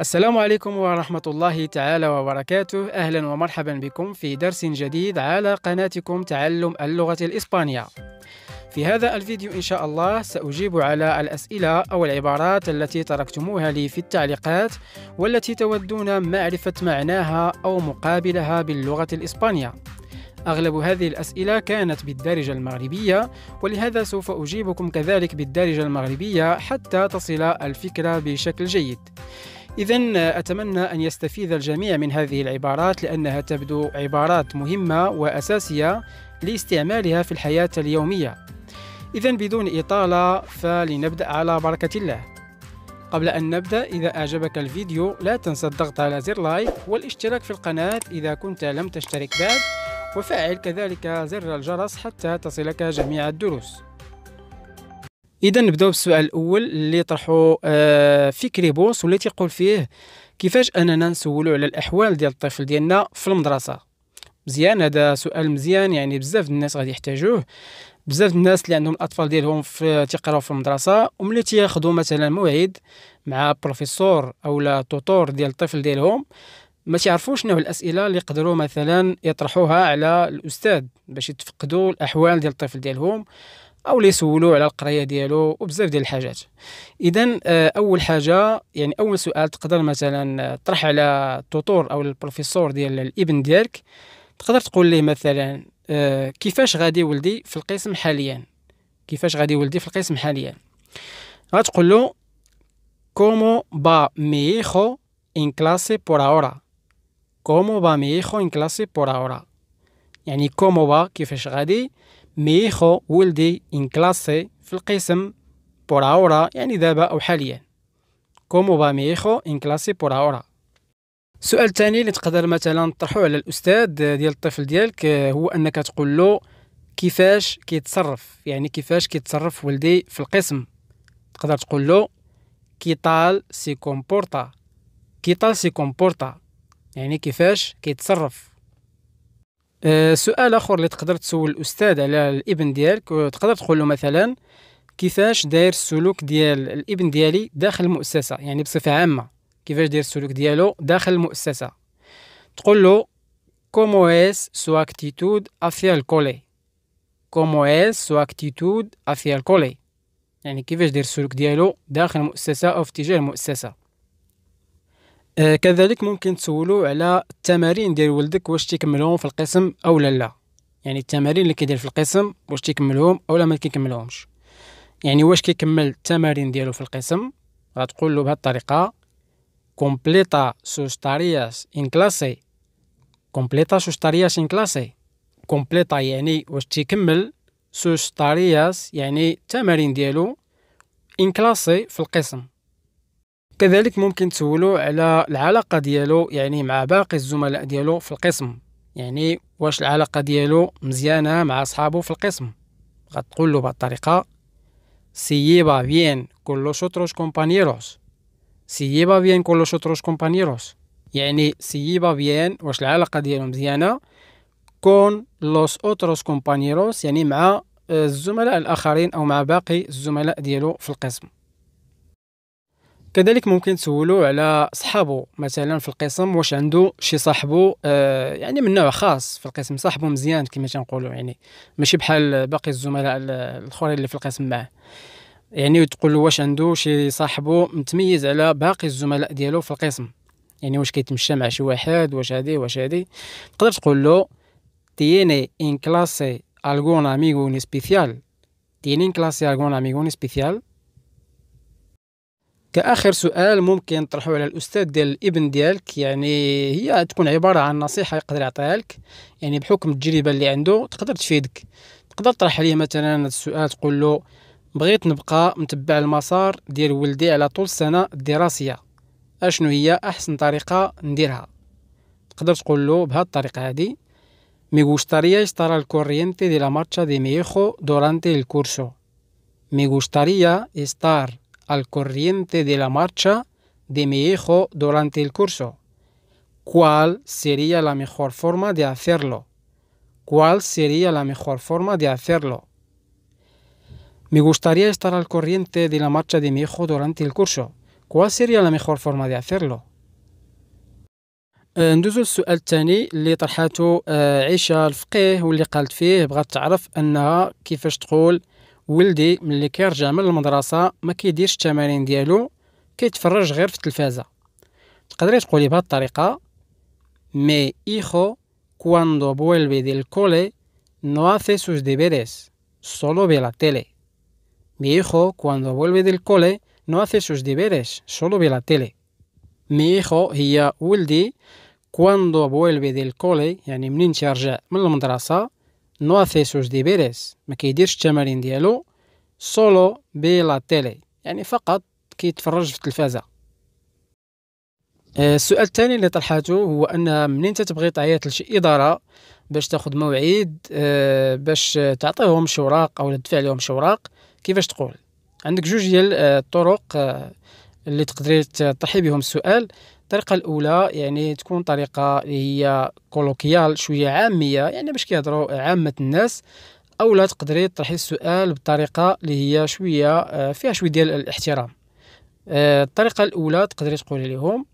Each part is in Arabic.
السلام عليكم ورحمة الله تعالى وبركاته أهلا ومرحبا بكم في درس جديد على قناتكم تعلم اللغة الإسبانية في هذا الفيديو إن شاء الله سأجيب على الأسئلة أو العبارات التي تركتموها لي في التعليقات والتي تودون معرفة معناها أو مقابلها باللغة الإسبانية أغلب هذه الأسئلة كانت بالدارجة المغربية ولهذا سوف أجيبكم كذلك بالدارجة المغربية حتى تصل الفكرة بشكل جيد إذا أتمنى أن يستفيد الجميع من هذه العبارات لأنها تبدو عبارات مهمة وأساسية لاستعمالها في الحياة اليومية. إذا بدون إطالة فلنبدأ على بركة الله. قبل أن نبدأ إذا أعجبك الفيديو لا تنسى الضغط على زر لايك والاشتراك في القناة إذا كنت لم تشترك بعد وفعل كذلك زر الجرس حتى تصلك جميع الدروس اذا نبداو بالسؤال الاول اللي طرحه آه فكري بوس واللي تيقول فيه كيفاش اننا نسولو على الاحوال ديال الطفل ديالنا في المدرسه مزيان هذا سؤال مزيان يعني بزاف الناس غادي يحتاجوه بزاف الناس اللي عندهم الاطفال ديالهم في تيقراو في المدرسه وملي تياخذوا مثلا موعد مع بروفيسور او لا توتور ديال الطفل ديالهم ما تعرفوش شنو الاسئله اللي يقدروا مثلا يطرحوها على الاستاذ باش يتفقدوا الاحوال ديال الطفل ديالهم او اللي يسولو على القرايه ديالو وبزاف ديال الحاجات اذا آه، اول حاجه يعني اول سؤال تقدر مثلا آه، طرح على التوتور او البروفيسور ديال الابن ديالك تقدر تقول ليه مثلا آه، كيفاش غادي ولدي في القسم حاليا كيفاش غادي ولدي في القسم حاليا غتقول له كومو با ميخو ان كلاسي بور اورا كومو با ميخو ان كلاسي بور اورا يعني كوموبا كيفاش غادي ميخو ولدي ان كلاسي في القسم بور اورا يعني دابا او حاليا كوموبا ميخو كلاسي بور اورا السؤال الثاني اللي تقدر مثلا تطرحه على الاستاذ ديال الطفل ديالك آه، هو انك تقول له كيفاش كيتصرف يعني كيفاش كيتصرف ولدي في القسم تقدر تقول له كيطال سي كومبورتا كيطال سي كومبورتا يعني كيفاش كيتصرف آه، سؤال اخر اللي تقدر تسول الاستاذ على الابن ديالك تقدر تقول له مثلا كيفاش داير السلوك ديال الابن ديالي داخل المؤسسه يعني بصفه عامه كيفاش داير السلوك ديالو داخل المؤسسه تقول له كومو اس سو اكتيتود افير الكولي كومو اس سو اكتيتود افير الكولي يعني كيفاش داير السلوك ديالو داخل المؤسسه او في اتجاه المؤسسه آه، كذلك ممكن تسولو على التمارين ديال ولدك واش تيكملهم في القسم او لا لا يعني التمارين اللي كيدير في القسم واش تيكملهم او لا ما كيكملهمش يعني واش كيكمل التمارين ديالو في القسم غتقول له بهذه الطريقه كومبليتا سوس تارياس ان كلاسي كومبليتا سوس تارياس ان كلاسي كومبليتا يعني واش تيكمل سوس تارياس يعني التمارين ديالو ان كلاسي في القسم كذلك ممكن تسولو على العلاقة ديالو يعني مع باقي الزملاء ديالو في القسم يعني واش العلاقة ديالو مزيانة مع أصحابه في القسم غتقول له بهاد الطريقة سي بيان كل لوس اوتروس كومبانيروس سي بيان كل لوس اوتروس كومبانيروس يعني سي بيان واش العلاقة ديالو مزيانة كون لوس اوتروس كومبانيروس يعني مع آه، الزملاء الآخرين أو مع باقي الزملاء ديالو في القسم كذلك ممكن تسولو على صحابو مثلا في القسم واش عنده شي صاحبو آه يعني من نوع خاص في القسم صاحبو مزيان كما تنقولوا يعني ماشي بحال باقي الزملاء الاخرين اللي في القسم معاه يعني تقول له واش عنده شي صاحبو متميز على باقي الزملاء ديالو في القسم يعني واش كيتمشى مع شي واحد واش هادي واش هادي تقدر تقول له tiene ان كلاسي algún amigo en especial tiene en clase algún amigo en especial كاخر سؤال ممكن تطرحه على الاستاذ ديال الابن ديالك يعني هي تكون عباره عن نصيحه يقدر يعطيها لك يعني بحكم التجربه اللي عنده تقدر تفيدك تقدر تطرح عليه مثلا هذا السؤال تقول له بغيت نبقى متبع المسار ديال ولدي على طول السنه الدراسيه اشنو هي احسن طريقه نديرها تقدر تقول له بهذه الطريقه هذه مي غوستاريا يستار الكورينتي دي لا مارشا دي ميخو دورانتي الكورسو مي غوستاريا يستار al corriente de la marcha de mi hijo durante el curso. ¿Cuál sería la mejor forma de hacerlo? ¿Cuál sería la mejor forma de hacerlo? Me gustaría estar al corriente de la marcha de mi hijo durante el curso. ¿Cuál sería la mejor forma de hacerlo? الثاني اللي الفقيه واللي قالت فيه بغات تعرف ولدي ملي كيرجع من المدرسه ما كيديرش التمارين ديالو كيتفرج غير في التلفازه تقدري تقولي بهاد الطريقه مي ايخو كواندو بولبي ديال الكولي نو هاسي سوس ديبيريس سولو بلا تيلي مي ايخو كواندو بولبي ديال الكولي نو هاسي سوس ديبيريس سولو بلا تيلي مي ايخو هي ولدي كواندو بولبي ديال الكولي يعني منين تيرجع من المدرسه نو هاce دي بيريس ما كيديرش التمارين ديالو بي بلا تيلي يعني فقط كيتفرج في التلفازة السؤال الثاني اللي طرحته هو ان منين تتبغي تعيط لشي اداره باش تاخذ موعد آه، باش تعطيهم شي او تدفع لهم شي كيفاش تقول عندك جوج ديال آه، الطرق آه، اللي تقدري تطرحي بهم السؤال الطريقه الاولى يعني تكون طريقه اللي هي كولوكيال شويه عاميه يعني باش كيهضروا عامه الناس او لا تقدري تطرحي السؤال بطريقه اللي هي شويه آه، فيها شويه ديال الاحترام آه، الطريقه الاولى تقدري تقولي لهم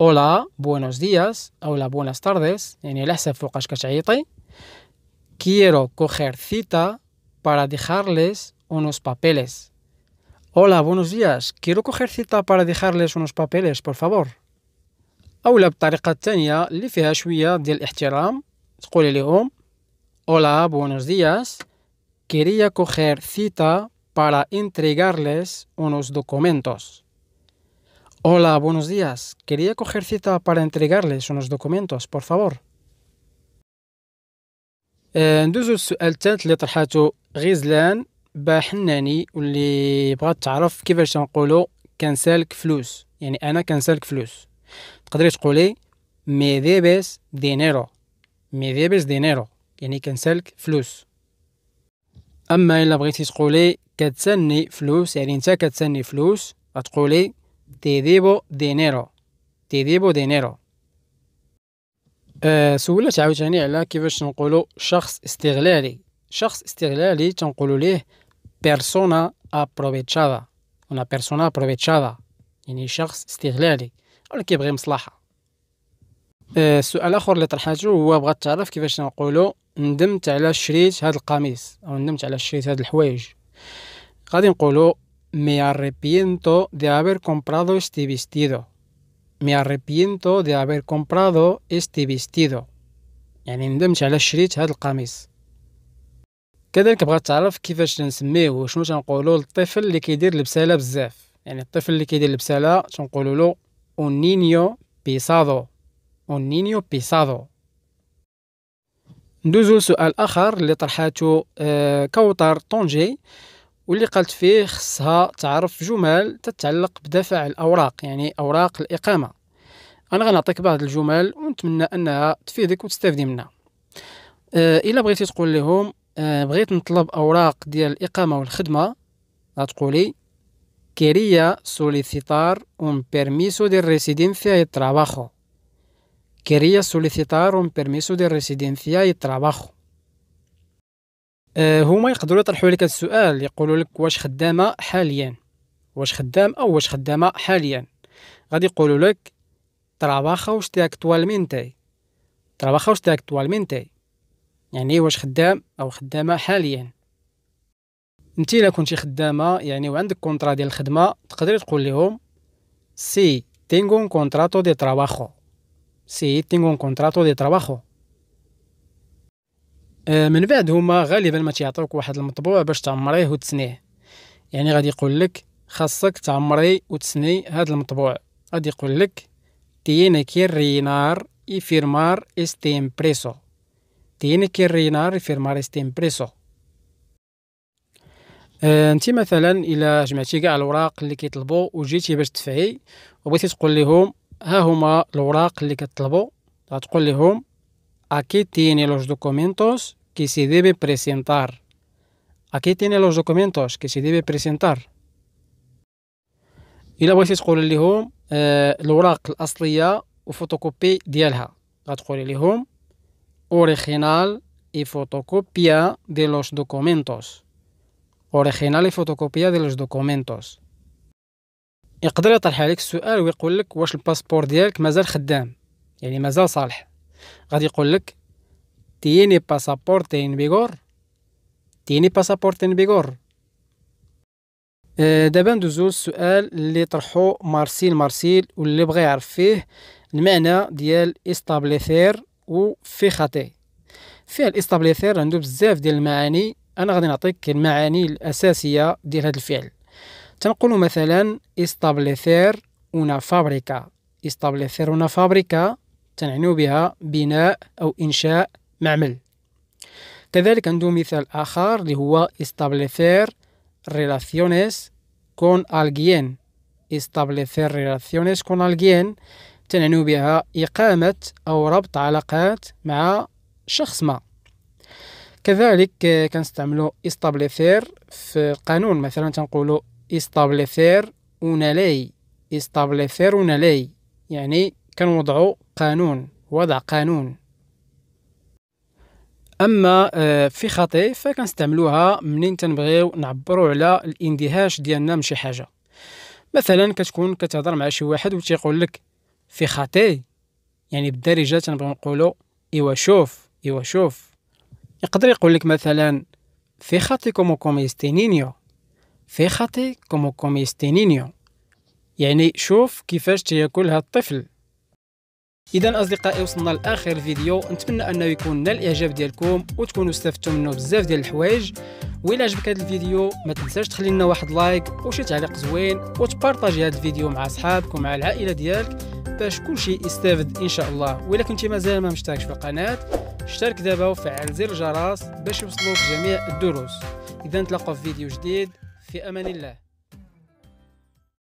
اولا بوينوس دياس او لا بوينوس تارديس يعني على حسب فوقاش كتعيطي كيرو كوخير سيتا para dejarles unos papeles Hola, buenos días. Quiero coger cita para dejarles unos papeles, por favor. اللي فيها ديال الاحترام لهم Hola, buenos días. Quería coger cita para entregarles unos documentos. Hola, buenos días. Quería coger cita para entregarles unos documentos, por favor. Eh, ندوزو للسؤال الثالث اللي با حناني واللي بغات تعرف كيفاش تنقولو كنسالك فلوس يعني انا كنسالك فلوس تقدري تقولي مي ديبس دينيرو مي ديبس دينيرو يعني كنسالك فلوس اما الا بغيتي تقولي كتسني فلوس يعني انت كتسني فلوس غتقولي تي ديبو دينيرو تي ديبو دينيرو أه سولت عاوتاني على كيفاش نقولو شخص استغلالي شخص استغلالي تنقولو ليه persona aprovechada una persona aprovechada يعني شخص استغلالي ولا كيبغي مصلحة السؤال آه، آخر اللي طرحته هو بغات تعرف كيفاش نقولو ندمت على شريت هاد القميص أو ندمت على شريت هاد الحوايج غادي نقولو مي arrepiento de haber comprado este vestido مي arrepiento de haber comprado este vestido يعني ندمت على شريت هاد القميص كذلك بغات تعرف كيفاش نسميه وشنو تنقولوا للطفل اللي كيدير البساله بزاف يعني الطفل اللي كيدير البساله تنقولوا له اونينيو بيسادو اونينيو بيسادو ندوزو لسؤال اخر اللي طرحاتو آه، كوتر طونجي واللي قالت فيه خصها تعرف جمل تتعلق بدفع الاوراق يعني اوراق الاقامه انا غنعطيك بعض الجمل ونتمنى انها تفيدك وتستفدي منها آه، الا بغيتي تقول لهم آه، بغيت نطلب اوراق ديال الاقامه والخدمه غتقولي كيريا سوليسيتار اون بيرميسو ديال ريسيدنسيا اي ترابخو كيريا سوليسيتار اون بيرميسو ديال ريسيدنسيا اي ترابخو هما يقدروا يطرحوا لك السؤال يقولوا لك واش خدامه حاليا واش خدام او واش خدامه حاليا غادي يقولوا لك ترابخا واش تي اكتوالمينتي ترابخا واش تي اكتوالمينتي يعني واش خدام او خدامه حاليا انت الا كنتي خدامه يعني وعندك كونطرا ديال الخدمه تقدري تقول لهم سي tengo un contrato دي trabajo سي tengo un contrato دي trabajo آه، من بعد هما غالبا ما تيعطوك واحد المطبوع باش تعمريه وتسنيه يعني غادي يقول لك خاصك تعمري وتسني هذا المطبوع غادي يقول لك tiene que رينار اي فيرمار este tiene que rellenar y firmar este impreso eh, انت مثلا الا جمعتي كاع الاوراق اللي كيطلبوا وجيتي باش تدفعي وبغيتي تقول لهم ها هما الاوراق اللي كطلبوا غتقول لهم اكي تيني لوج دوكومنتوس كي سي ديبي بريسينتار اكي تيني لوج دوكومنتوس كي سي ديبي بريسينتار الا بغيتي تقول لهم آه، الاوراق الاصليه وفوتوكوبي ديالها غتقولي لهم original y fotocopia de los documentos original y fotocopia de los documentos يقدر يطرح عليك السؤال ويقول لك واش الباسبور ديالك مازال خدام يعني مازال صالح غادي يقول لك تيني pasaporte تين بيغور تيني pasaporte تين بيغور آه، دابا ندوزو للسؤال اللي طرحو مارسيل مارسيل واللي بغى يعرف فيه المعنى ديال استابليثير وفي خطي فعل الاستابليثير عنده بزاف ديال المعاني انا غادي نعطيك المعاني الاساسيه ديال هذا الفعل تنقول مثلا استابليثير اون فابريكا استابليثير اون فابريكا تنعنيو بها بناء او انشاء معمل كذلك عنده مثال اخر اللي هو استابليسير ريلاسيونيس كون الجين استابليسير ريلاسيونيس كون الجين تنعنو بها إقامة أو ربط علاقات مع شخص ما كذلك آه، كنستعملو استابليثير في القانون مثلا تنقولو استابليثير ونالي لي استابليثير ونالي لي يعني كنوضعو قانون وضع قانون اما آه، في خطي فكنستعملوها منين تنبغيو نعبرو على الاندهاش ديالنا من شي حاجه مثلا كتكون كتهضر مع شي واحد وتيقول لك في خاتي يعني بالدارجة تنبغي نقولو إيوا شوف إيوا شوف يقدر يقول لك مثلا في خطي كومو كوميستينينيو نينيو في خطي كومو كوميستينينيو نينيو يعني شوف كيفاش تياكل هاد الطفل اذا اصدقائي وصلنا لاخر الفيديو نتمنى انه يكون نال الاعجاب ديالكم وتكونوا استفدتم منه بزاف ديال الحوايج وإلا عجبك هذا الفيديو ما تنساش تخلي لنا واحد لايك وشي تعليق زوين وتبارطاجي هذا الفيديو مع اصحابك ومع العائله ديالك باش كلشي يستافد ان شاء الله وإلا كنتي مازال ما مشتركش في القناه اشترك دابا وفعل زر الجرس باش يوصلوك جميع الدروس اذا نتلاقاو في فيديو جديد في امان الله